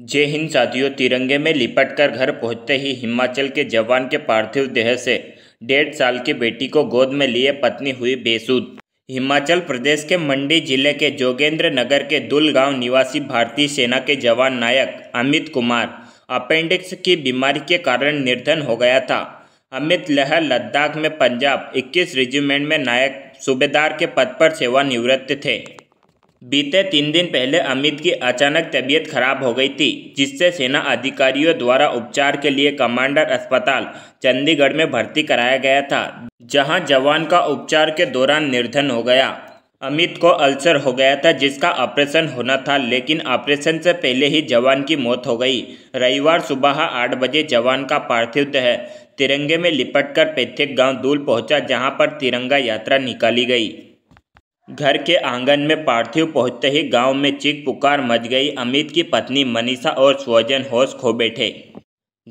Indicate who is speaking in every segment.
Speaker 1: जय हिंद साथियों तिरंगे में लिपटकर घर पहुंचते ही हिमाचल के जवान के पार्थिव देह से डेढ़ साल की बेटी को गोद में लिए पत्नी हुई बेसुध हिमाचल प्रदेश के मंडी जिले के जोगेंद्र नगर के दुल गांव निवासी भारतीय सेना के जवान नायक अमित कुमार अपेंडिक्स की बीमारी के कारण निर्धन हो गया था अमित लहर लद्दाख में पंजाब 21 रेजिमेंट में नायक सूबेदार के पद पर सेवानिवृत्त थे बीते तीन दिन पहले अमित की अचानक तबीयत खराब हो गई थी जिससे सेना अधिकारियों द्वारा उपचार के लिए कमांडर अस्पताल चंडीगढ़ में भर्ती कराया गया था जहां जवान का उपचार के दौरान निर्धन हो गया अमित को अल्सर हो गया था जिसका ऑपरेशन होना था लेकिन ऑपरेशन से पहले ही जवान की मौत हो गई रविवार सुबह आठ बजे जवान का पार्थिव देह तिरंगे में लिपटकर पैथेक गांव दूल पहुंचा जहां पर तिरंगा यात्रा निकाली गई घर के आंगन में पार्थिव पहुंचते ही गांव में चीख पुकार मच गई अमित की पत्नी मनीषा और स्वजन होश खो बैठे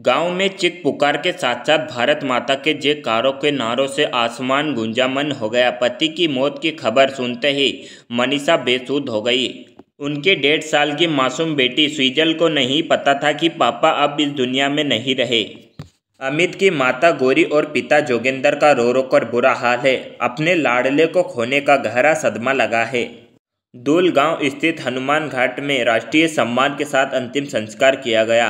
Speaker 1: गांव में चिक पुकार के साथ साथ भारत माता के जयकारों के नारों से आसमान गुंजामन हो गया पति की मौत की खबर सुनते ही मनीषा बेसुध हो गई उनके डेढ़ साल की मासूम बेटी स्विजल को नहीं पता था कि पापा अब इस दुनिया में नहीं रहे अमित की माता गौरी और पिता जोगिंदर का रो रो कर बुरा हाल है अपने लाडले को खोने का गहरा सदमा लगा है दूल गांव स्थित हनुमान घाट में राष्ट्रीय सम्मान के साथ अंतिम संस्कार किया गया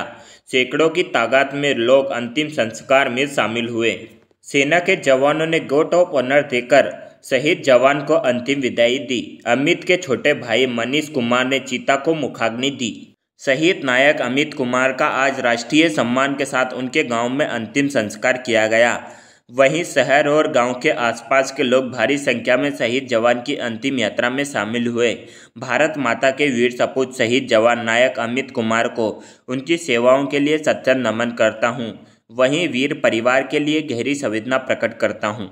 Speaker 1: सैकड़ों की तादाद में लोग अंतिम संस्कार में शामिल हुए सेना के जवानों ने गोट ऑफ ऑनर देकर शहीद जवान को अंतिम विदाई दी अमित के छोटे भाई मनीष कुमार ने चीता को मुखाग्नि दी शहीद नायक अमित कुमार का आज राष्ट्रीय सम्मान के साथ उनके गांव में अंतिम संस्कार किया गया वहीं शहर और गांव के आसपास के लोग भारी संख्या में शहीद जवान की अंतिम यात्रा में शामिल हुए भारत माता के वीर सपूत शहीद जवान नायक अमित कुमार को उनकी सेवाओं के लिए सच्चा नमन करता हूं वहीं वीर परिवार के लिए गहरी संवेदना प्रकट करता हूं